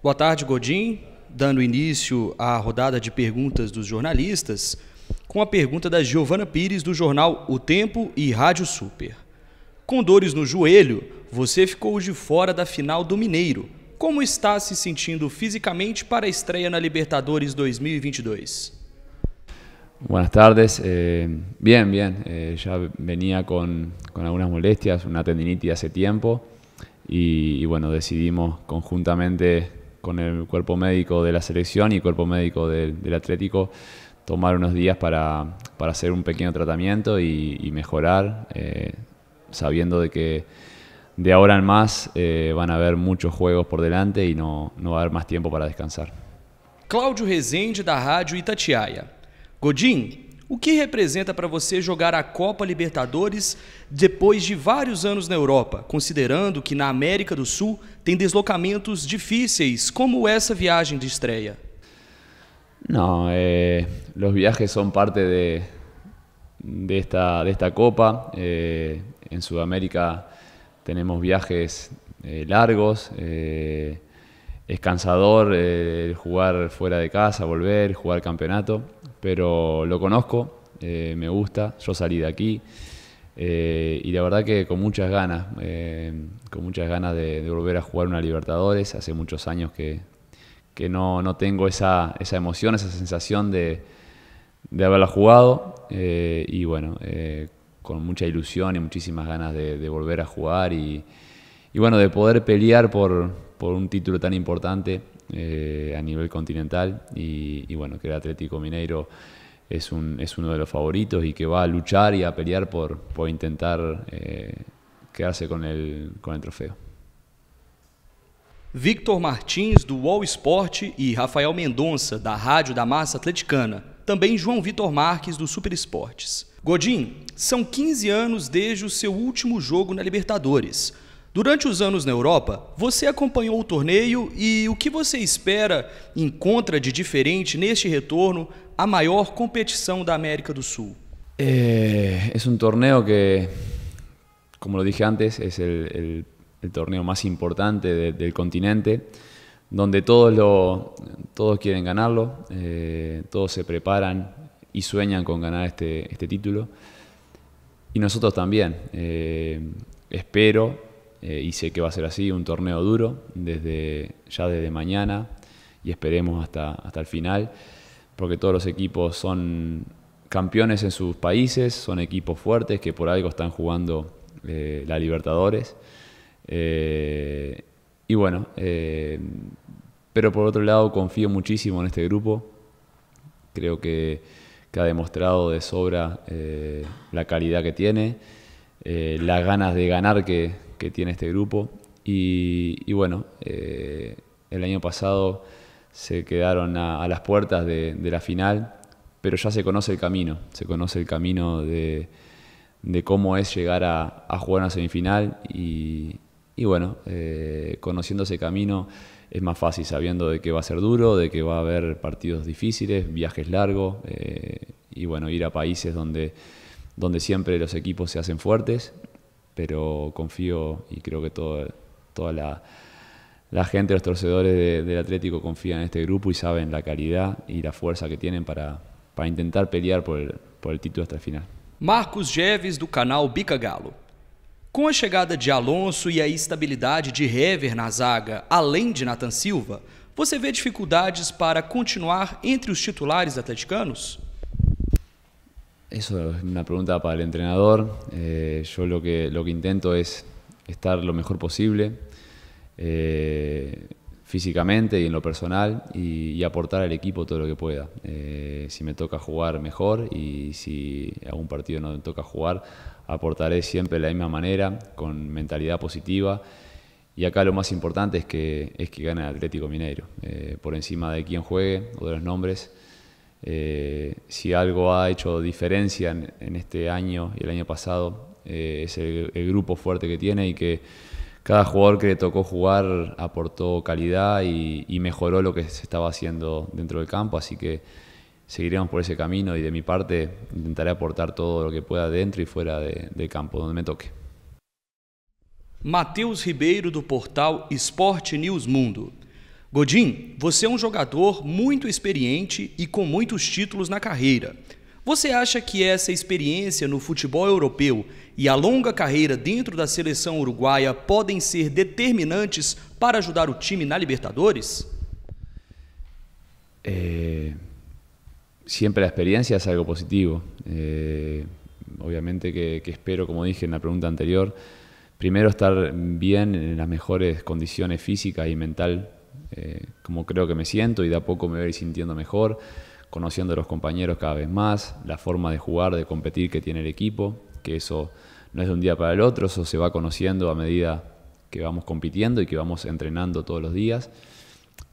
Boa tarde, Godin. Dando início à rodada de perguntas dos jornalistas, com a pergunta da Giovana Pires, do jornal O Tempo e Rádio Super. Com dores no joelho, você ficou de fora da final do Mineiro. Como está se sentindo fisicamente para a estreia na Libertadores 2022? Boas tardes. Eh, bien, bien. Eh, ya venía com con, algunas molestias, uma tendinite há tiempo y, bueno, decidimos conjuntamente con el cuerpo médico de la selección y el cuerpo médico del Atlético tomar unos días para, para hacer un pequeño tratamiento y, mejorar, eh, sabiendo de que de ahora en más eh, van a haber muchos juegos por delante y no, no va a haber más tiempo para descansar. Claudio Rezende da Rádio Itatiaia. Godín. O que representa para você jogar a Copa Libertadores depois de vários anos na Europa, considerando que na América do Sul tem deslocamentos difíceis, como essa viagem de estreia? Não, eh, os viajes são parte de, desta de Copa. Eh, em Sudamérica temos viajes eh, largos. Eh, es cansador eh, jugar fuera de casa, volver, jugar campeonato. pero lo conozco, eh, me gusta, yo salí de aquí eh, y la verdad que con muchas ganas, eh, con muchas ganas de, volver a jugar una Libertadores, hace muchos años que, que no, tengo esa, emoción, esa sensación de, haberla jugado y bueno, con mucha ilusión y muchísimas ganas de, volver a jugar y, bueno, de poder pelear por un título tan importante eh, a nivel continental y, y, bueno, que el Atlético Mineiro es, un, es uno de los favoritos y que va a luchar y a pelear por, por intentar eh, quedarse con el, con el trofeo. Victor Martins, do All Sport, e Rafael Mendonça, da Rádio da Massa Atleticana. Também João Vitor Marques, do Super Esportes. Godin, são 15 anos desde o seu último jogo na Libertadores. Durante os anos na Europa, você acompanhou o torneio e o que você espera encontra de diferente neste retorno à maior competição da América do Sul? É, eh, é um torneio que, como eu dije antes, é o, o, o torneio mais importante do continente, onde todos, lo, todos quieren ganarlo, eh, todos se preparam e sueñan com ganhar este, este título. E nós também Eh, espero Eh, y sé que va a ser así, un torneo duro desde ya desde mañana y esperemos hasta, hasta el final, porque todos los equipos son campeones en sus países, son equipos fuertes que por algo están jugando eh, la Libertadores. Eh, y bueno, pero por otro lado confío muchísimo en este grupo, creo que, que ha demostrado de sobra la calidad que tiene. las ganas de ganar que, que tiene este grupo. Y, bueno, eh, el año pasado se quedaron a, las puertas de, la final, pero ya se conoce el camino, se conoce el camino de, cómo es llegar a, a, jugar una semifinal y, bueno, eh, conociendo ese camino es más fácil sabiendo de que va a ser duro, de que va a haber partidos difíciles, viajes largos eh, y bueno, ir a países donde, donde siempre los equipos se hacen fuertes pero confío y creo que todo, toda la, la, gente, los torcedores de, del Atlético confían en este grupo y saben la calidad y la fuerza que tienen para, para intentar pelear por el, por el título hasta el final. Marcos Jeves, do canal Bica Galo. Com a chegada de Alonso e a estabilidade de Hever na zaga, além de Nathan Silva, você vê dificuldades para continuar entre os titulares atleticanos? Eso es una pregunta para el entrenador. Eh, yo lo que, intento es estar lo mejor posible eh, físicamente y en lo personal y, aportar al equipo todo lo que pueda. Eh, si me toca jugar mejor y si algún partido no me toca jugar, aportaré siempre de la misma manera, con mentalidad positiva. Y acá lo más importante es que, es que gane el Atlético Mineiro, por encima de quién juegue o de los nombres. Eh, si algo ha hecho diferencia en, este año y el año pasado eh, es el, grupo fuerte que tiene y que cada jugador que le tocó jugar aportó calidad y, mejoró lo que se estaba haciendo dentro del campo, así que seguiremos por ese camino y de mi parte intentaré aportar todo lo que pueda dentro y fuera del campo, donde me toque. Matheus Ribeiro do portal Sport News Mundo. Godin, você é um jogador muito experiente e com muitos títulos na carreira. Você acha que essa experiência no futebol europeu e a longa carreira dentro da seleção uruguaia podem ser determinantes para ajudar o time na Libertadores? É, sempre siempre la experiencia es é algo positivo. Eh, obviamente que, que, espero, como dije en la pregunta anterior, primero estar bien en las mejores condiciones físicas y mental Eh, como creo que me siento y de a poco me voy sintiendo mejor, conociendo a los compañeros cada vez más, la forma de jugar, de competir que tiene el equipo, que eso no es de un día para el otro, eso se va conociendo a medida que vamos compitiendo y que vamos entrenando todos los días.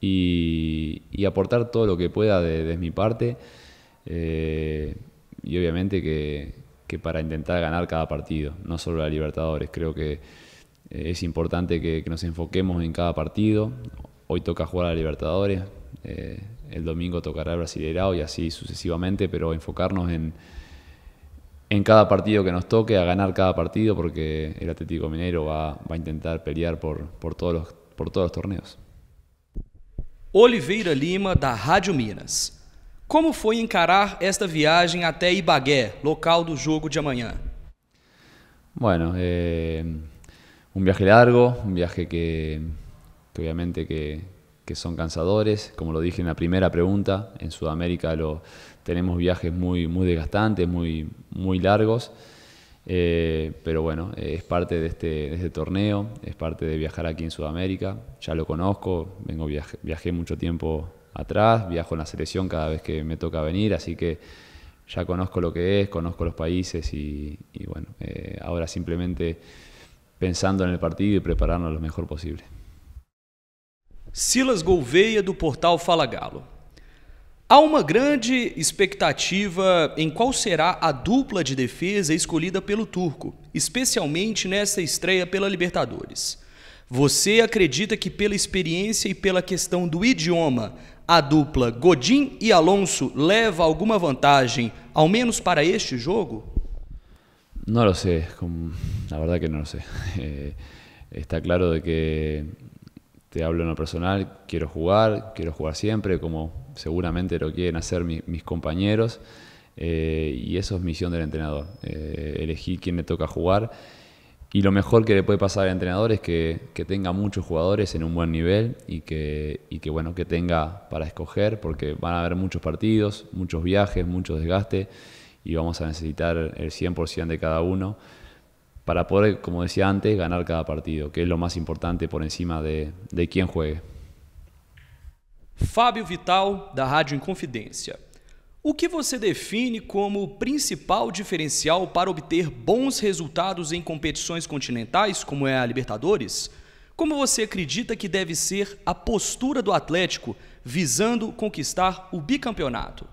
Y, aportar todo lo que pueda de, mi parte. Eh, y obviamente que, para intentar ganar cada partido, no solo la Libertadores. Creo que eh, es importante que, que nos enfoquemos en cada partido hoy toca jugar a Libertadores, eh, el domingo tocará el Brasileirao y así sucesivamente, pero enfocarnos en, en cada partido que nos toque, a ganar cada partido, porque el Atlético Minero va, a intentar pelear por, todos los, por todos los torneos. Oliveira Lima, da Rádio Minas. ¿Cómo fue encarar esta viagem até Ibagué, local do jogo de amanhã? Bueno, eh, un viaje largo, un viaje que, obviamente que, son cansadores. Como lo dije en la primera pregunta, en Sudamérica lo, tenemos viajes muy, muy desgastantes, muy, muy largos. Eh, pero bueno, es parte de este, de este torneo, es parte de viajar aquí en Sudamérica. Ya lo conozco, vengo viajé mucho tiempo atrás, viajo en la selección cada vez que me toca venir, así que ya conozco lo que es, conozco los países y, bueno, eh, ahora simplemente pensando en el partido y prepararnos lo mejor posible. Silas Gouveia, do portal Fala Galo. Há uma grande expectativa em qual será a dupla de defesa escolhida pelo Turco, especialmente nesta estreia pela Libertadores. Você acredita que, pela experiência e pela questão do idioma, a dupla Godin e Alonso leva alguma vantagem, ao menos para este jogo? Não lo sei. Na verdade, que lo sei. Eh, está claro de que te hablo en lo personal, quiero jugar, quiero jugar siempre, como seguramente lo quieren hacer mis compañeros, eh, y eso es misión del entrenador, eh, elegir quién le toca jugar, y lo mejor que le puede pasar al entrenador es que, tenga muchos jugadores en un buen nivel y que, bueno, que tenga para escoger, porque van a haber muchos partidos, muchos viajes, mucho desgaste, y vamos a necesitar el 100% de cada uno. para poder, como decía antes, ganar cada partido, que es lo más importante por encima de, de quien juegue. Fábio Vital, da Rádio Inconfidência. O que você define como o principal diferencial para obter bons resultados em competições continentais, como é a Libertadores? Como você acredita que deve ser a postura do Atlético visando conquistar o bicampeonato?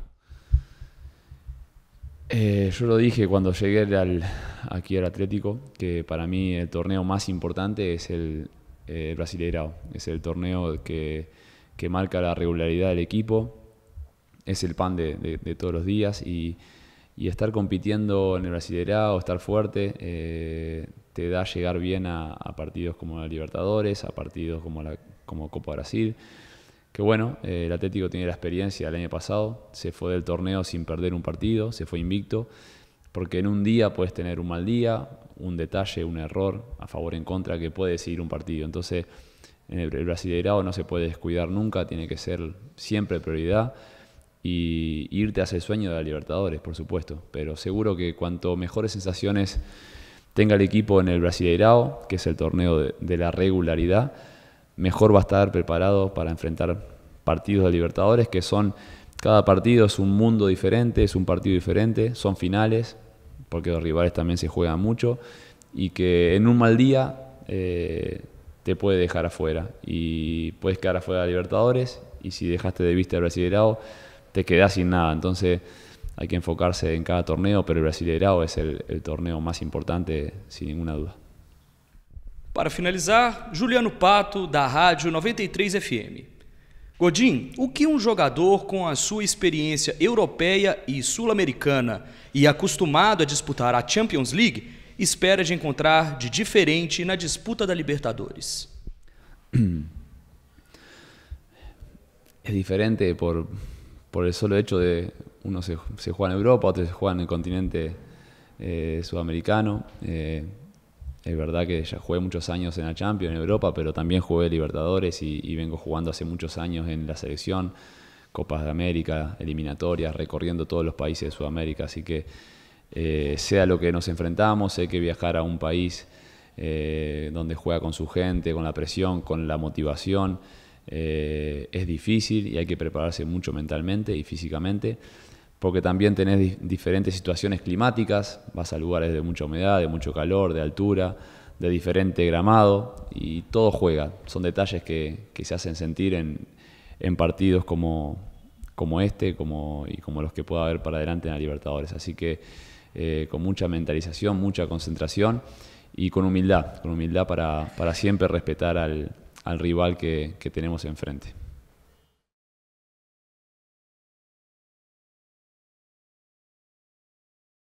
Eh, yo lo dije cuando llegué al, aquí al Atlético, que para mí el torneo más importante es el eh, Brasileirao. Es el torneo que, que, marca la regularidad del equipo, es el pan de, todos los días y, y, estar compitiendo en el Brasileirao, estar fuerte, eh, te da llegar bien a, partidos como la Libertadores, a partidos como la como Copa Brasil que bueno, eh, el Atlético tiene la experiencia del año pasado, se fue del torneo sin perder un partido, se fue invicto, porque en un día puedes tener un mal día, un detalle, un error a favor o en contra que puede decidir un partido. Entonces, en el Brasileirao no se puede descuidar nunca, tiene que ser siempre prioridad y irte hacia el sueño de la Libertadores, por supuesto. Pero seguro que cuanto mejores sensaciones tenga el equipo en el Brasileirao, que es el torneo de la regularidad, mejor va a estar preparado para enfrentar partidos de Libertadores, que son, cada partido es un mundo diferente, es un partido diferente, son finales, porque los rivales también se juegan mucho, y que en un mal día eh, te puede dejar afuera, y puedes quedar afuera de Libertadores, y si dejaste de vista el Brasileirao, te quedás sin nada, entonces hay que enfocarse en cada torneo, pero el Brasileirao es el torneo más importante, sin ninguna duda. Para finalizar, Juliano Pato, da Rádio 93 FM. Godin, o que um jogador com a sua experiência europeia e sul-americana e acostumado a disputar a Champions League espera de encontrar de diferente na disputa da Libertadores? É diferente por, por o solo hecho de um se, se juega Europa, otro se juega no continente eh, americano Eh, Es verdad que ya jugué muchos años en la Champions, en Europa, pero también jugué Libertadores y, vengo jugando hace muchos años en la selección, Copas de América, eliminatorias, recorriendo todos los países de Sudamérica. Así que eh, sea lo que nos enfrentamos, sé que viajar a un país eh, donde juega con su gente, con la presión, con la motivación, eh, es difícil y hay que prepararse mucho mentalmente y físicamente porque también tenés diferentes situaciones climáticas, vas a lugares de mucha humedad, de mucho calor, de altura, de diferente gramado, y todo juega. Son detalles que, se hacen sentir en, partidos como, este y como los que pueda haber para adelante en la Libertadores. Así que eh, con mucha mentalización, mucha concentración y con humildad, con humildad para, siempre respetar al, rival que tenemos enfrente.